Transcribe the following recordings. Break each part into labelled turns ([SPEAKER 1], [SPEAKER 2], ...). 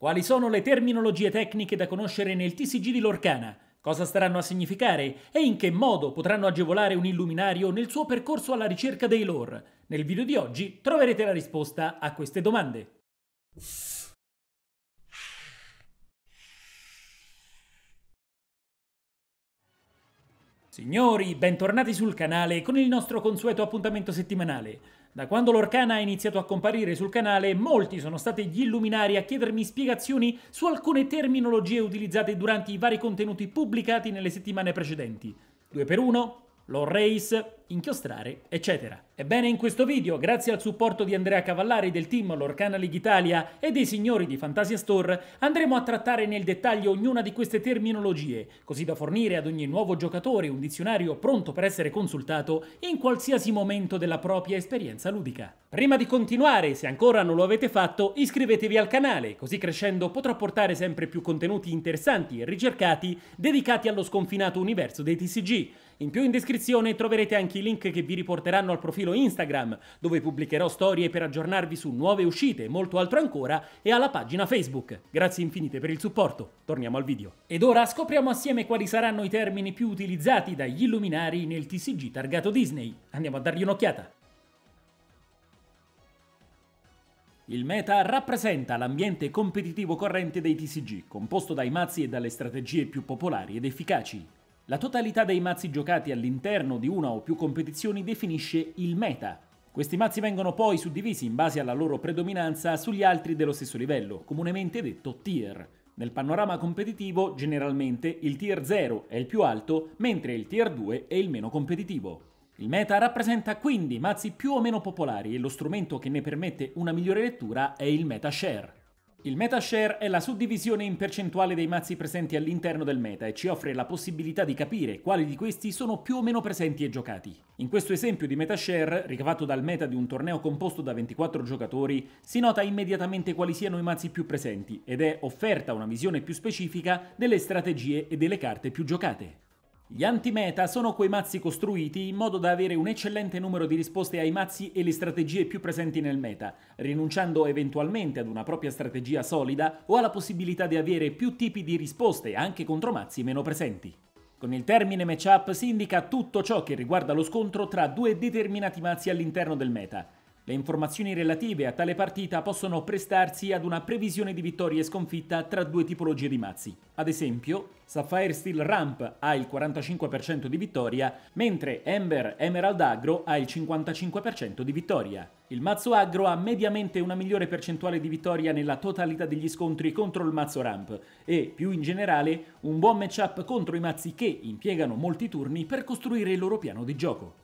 [SPEAKER 1] Quali sono le terminologie tecniche da conoscere nel TCG di Lorcana? Cosa staranno a significare e in che modo potranno agevolare un illuminario nel suo percorso alla ricerca dei lore? Nel video di oggi troverete la risposta a queste domande. Signori, bentornati sul canale con il nostro consueto appuntamento settimanale. Da quando l'Orcana ha iniziato a comparire sul canale, molti sono stati gli illuminari a chiedermi spiegazioni su alcune terminologie utilizzate durante i vari contenuti pubblicati nelle settimane precedenti. Due per uno, l'Orrace, inchiostrare, eccetera. Ebbene in questo video, grazie al supporto di Andrea Cavallari del team Lorcana League Italia e dei signori di Fantasia Store, andremo a trattare nel dettaglio ognuna di queste terminologie, così da fornire ad ogni nuovo giocatore un dizionario pronto per essere consultato in qualsiasi momento della propria esperienza ludica. Prima di continuare, se ancora non lo avete fatto, iscrivetevi al canale, così crescendo potrò portare sempre più contenuti interessanti e ricercati dedicati allo sconfinato universo dei TCG. In più in descrizione troverete anche tutti link che vi riporteranno al profilo Instagram, dove pubblicherò storie per aggiornarvi su nuove uscite, e molto altro ancora, e alla pagina Facebook. Grazie infinite per il supporto, torniamo al video. Ed ora scopriamo assieme quali saranno i termini più utilizzati dagli illuminari nel TCG targato Disney. Andiamo a dargli un'occhiata. Il meta rappresenta l'ambiente competitivo corrente dei TCG, composto dai mazzi e dalle strategie più popolari ed efficaci. La totalità dei mazzi giocati all'interno di una o più competizioni definisce il meta. Questi mazzi vengono poi suddivisi in base alla loro predominanza sugli altri dello stesso livello, comunemente detto tier. Nel panorama competitivo, generalmente, il tier 0 è il più alto, mentre il tier 2 è il meno competitivo. Il meta rappresenta quindi mazzi più o meno popolari e lo strumento che ne permette una migliore lettura è il meta share. Il MetaShare è la suddivisione in percentuale dei mazzi presenti all'interno del meta e ci offre la possibilità di capire quali di questi sono più o meno presenti e giocati. In questo esempio di MetaShare, ricavato dal meta di un torneo composto da 24 giocatori, si nota immediatamente quali siano i mazzi più presenti ed è offerta una visione più specifica delle strategie e delle carte più giocate. Gli antimeta sono quei mazzi costruiti in modo da avere un eccellente numero di risposte ai mazzi e le strategie più presenti nel meta, rinunciando eventualmente ad una propria strategia solida o alla possibilità di avere più tipi di risposte anche contro mazzi meno presenti. Con il termine matchup si indica tutto ciò che riguarda lo scontro tra due determinati mazzi all'interno del meta, le informazioni relative a tale partita possono prestarsi ad una previsione di vittoria e sconfitta tra due tipologie di mazzi. Ad esempio, Sapphire Steel Ramp ha il 45% di vittoria, mentre Ember Emerald Agro ha il 55% di vittoria. Il mazzo agro ha mediamente una migliore percentuale di vittoria nella totalità degli scontri contro il mazzo ramp e, più in generale, un buon matchup contro i mazzi che impiegano molti turni per costruire il loro piano di gioco.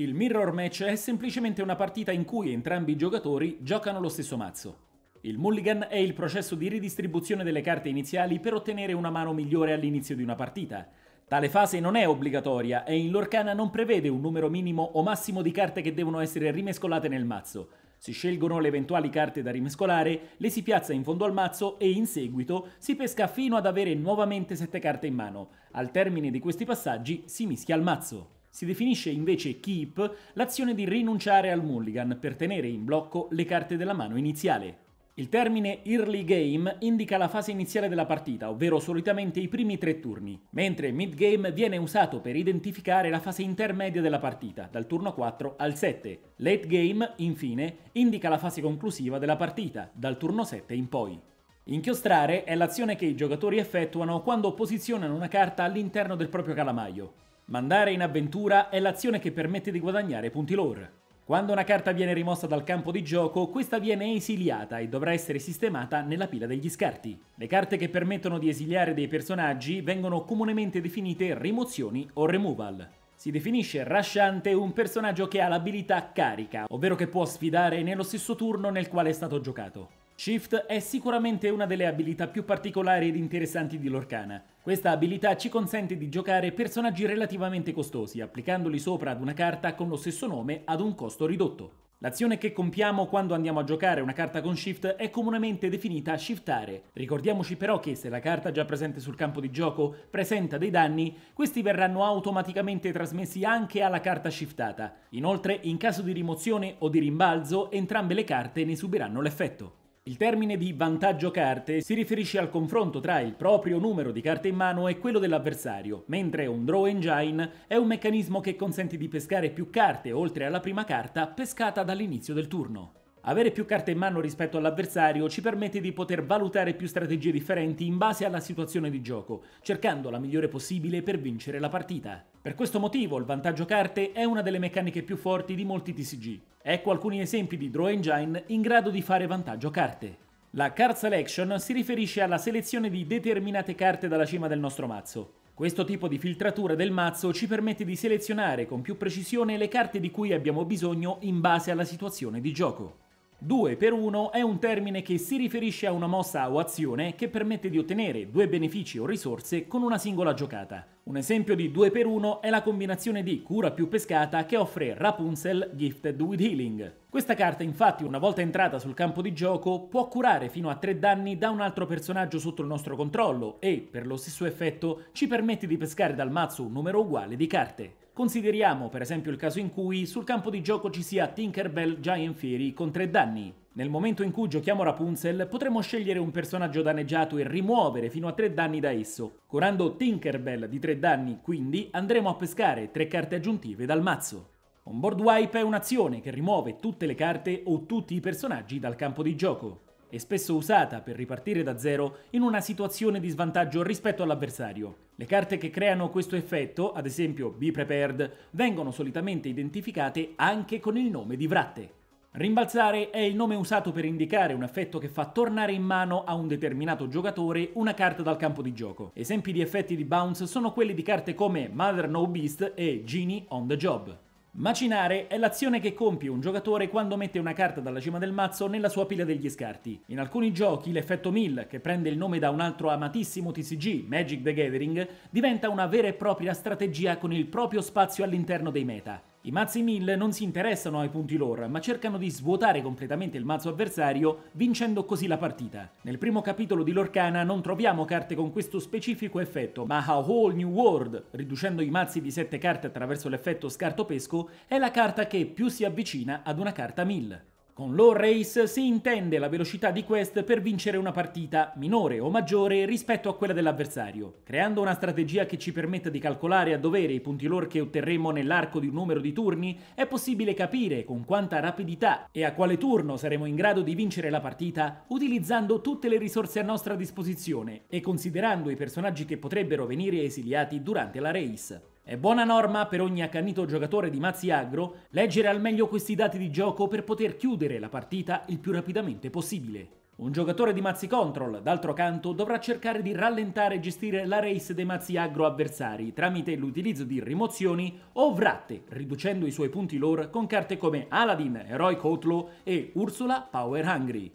[SPEAKER 1] Il mirror match è semplicemente una partita in cui entrambi i giocatori giocano lo stesso mazzo. Il mulligan è il processo di ridistribuzione delle carte iniziali per ottenere una mano migliore all'inizio di una partita. Tale fase non è obbligatoria e in Lorcana non prevede un numero minimo o massimo di carte che devono essere rimescolate nel mazzo. Si scelgono le eventuali carte da rimescolare, le si piazza in fondo al mazzo e in seguito si pesca fino ad avere nuovamente 7 carte in mano. Al termine di questi passaggi si mischia al mazzo. Si definisce invece keep l'azione di rinunciare al mulligan per tenere in blocco le carte della mano iniziale. Il termine early game indica la fase iniziale della partita, ovvero solitamente i primi tre turni, mentre mid game viene usato per identificare la fase intermedia della partita, dal turno 4 al 7. Late game, infine, indica la fase conclusiva della partita, dal turno 7 in poi. Inchiostrare è l'azione che i giocatori effettuano quando posizionano una carta all'interno del proprio calamaio. Mandare in avventura è l'azione che permette di guadagnare punti lore. Quando una carta viene rimossa dal campo di gioco, questa viene esiliata e dovrà essere sistemata nella pila degli scarti. Le carte che permettono di esiliare dei personaggi vengono comunemente definite rimozioni o removal. Si definisce rasciante un personaggio che ha l'abilità carica, ovvero che può sfidare nello stesso turno nel quale è stato giocato. Shift è sicuramente una delle abilità più particolari ed interessanti di Lorcana. Questa abilità ci consente di giocare personaggi relativamente costosi, applicandoli sopra ad una carta con lo stesso nome ad un costo ridotto. L'azione che compiamo quando andiamo a giocare una carta con shift è comunemente definita shiftare. Ricordiamoci però che se la carta già presente sul campo di gioco presenta dei danni, questi verranno automaticamente trasmessi anche alla carta shiftata. Inoltre, in caso di rimozione o di rimbalzo, entrambe le carte ne subiranno l'effetto. Il termine di vantaggio carte si riferisce al confronto tra il proprio numero di carte in mano e quello dell'avversario, mentre un draw engine è un meccanismo che consente di pescare più carte oltre alla prima carta pescata dall'inizio del turno. Avere più carte in mano rispetto all'avversario ci permette di poter valutare più strategie differenti in base alla situazione di gioco, cercando la migliore possibile per vincere la partita. Per questo motivo il vantaggio carte è una delle meccaniche più forti di molti TCG. Ecco alcuni esempi di draw engine in grado di fare vantaggio carte. La card selection si riferisce alla selezione di determinate carte dalla cima del nostro mazzo. Questo tipo di filtratura del mazzo ci permette di selezionare con più precisione le carte di cui abbiamo bisogno in base alla situazione di gioco. 2 per 1 è un termine che si riferisce a una mossa o azione che permette di ottenere due benefici o risorse con una singola giocata. Un esempio di 2 per 1 è la combinazione di cura più pescata che offre Rapunzel Gifted with Healing. Questa carta infatti una volta entrata sul campo di gioco può curare fino a 3 danni da un altro personaggio sotto il nostro controllo e, per lo stesso effetto, ci permette di pescare dal mazzo un numero uguale di carte. Consideriamo per esempio il caso in cui sul campo di gioco ci sia Tinkerbell Giant Fury con 3 danni. Nel momento in cui giochiamo Rapunzel potremo scegliere un personaggio danneggiato e rimuovere fino a 3 danni da esso. Curando Tinkerbell di 3 danni quindi andremo a pescare 3 carte aggiuntive dal mazzo. Onboard Wipe è un'azione che rimuove tutte le carte o tutti i personaggi dal campo di gioco e spesso usata per ripartire da zero in una situazione di svantaggio rispetto all'avversario. Le carte che creano questo effetto, ad esempio Be Prepared, vengono solitamente identificate anche con il nome di Vratte. Rimbalzare è il nome usato per indicare un effetto che fa tornare in mano a un determinato giocatore una carta dal campo di gioco. Esempi di effetti di bounce sono quelli di carte come Mother No Beast e Genie on the Job. Macinare è l'azione che compie un giocatore quando mette una carta dalla cima del mazzo nella sua pila degli scarti. In alcuni giochi l'effetto mill, che prende il nome da un altro amatissimo TCG, Magic the Gathering, diventa una vera e propria strategia con il proprio spazio all'interno dei meta. I mazzi 1000 non si interessano ai punti lore, ma cercano di svuotare completamente il mazzo avversario, vincendo così la partita. Nel primo capitolo di Lorcana non troviamo carte con questo specifico effetto, ma A Whole New World, riducendo i mazzi di 7 carte attraverso l'effetto scarto pesco, è la carta che più si avvicina ad una carta 1000. Con low race si intende la velocità di quest per vincere una partita, minore o maggiore rispetto a quella dell'avversario. Creando una strategia che ci permetta di calcolare a dovere i punti lore che otterremo nell'arco di un numero di turni, è possibile capire con quanta rapidità e a quale turno saremo in grado di vincere la partita utilizzando tutte le risorse a nostra disposizione e considerando i personaggi che potrebbero venire esiliati durante la race. È buona norma per ogni accanito giocatore di Mazzi Agro leggere al meglio questi dati di gioco per poter chiudere la partita il più rapidamente possibile. Un giocatore di Mazzi Control, d'altro canto, dovrà cercare di rallentare e gestire la race dei Mazzi Agro avversari tramite l'utilizzo di rimozioni o vratte, riducendo i suoi punti lore con carte come Aladdin, Heroic Outlaw e Ursula Power Hungry.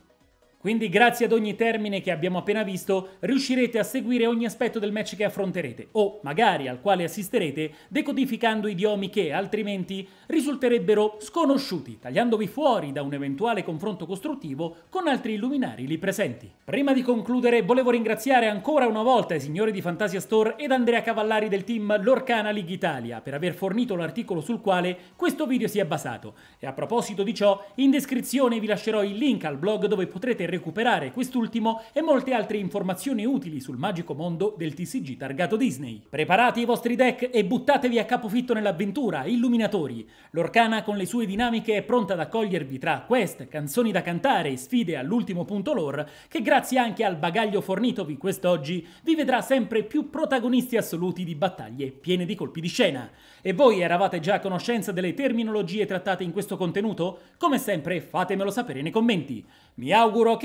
[SPEAKER 1] Quindi grazie ad ogni termine che abbiamo appena visto riuscirete a seguire ogni aspetto del match che affronterete o magari al quale assisterete decodificando idiomi che altrimenti risulterebbero sconosciuti, tagliandovi fuori da un eventuale confronto costruttivo con altri illuminari lì presenti. Prima di concludere volevo ringraziare ancora una volta i signori di Fantasia Store ed Andrea Cavallari del team Lorcana League Italia per aver fornito l'articolo sul quale questo video si è basato e a proposito di ciò in descrizione vi lascerò il link al blog dove potrete recuperare quest'ultimo e molte altre informazioni utili sul magico mondo del TCG targato Disney. Preparate i vostri deck e buttatevi a capofitto nell'avventura, illuminatori! L'Orcana con le sue dinamiche è pronta ad accogliervi tra quest, canzoni da cantare e sfide all'ultimo punto lore, che grazie anche al bagaglio fornitovi quest'oggi vi vedrà sempre più protagonisti assoluti di battaglie piene di colpi di scena. E voi eravate già a conoscenza delle terminologie trattate in questo contenuto? Come sempre fatemelo sapere nei commenti. Mi auguro che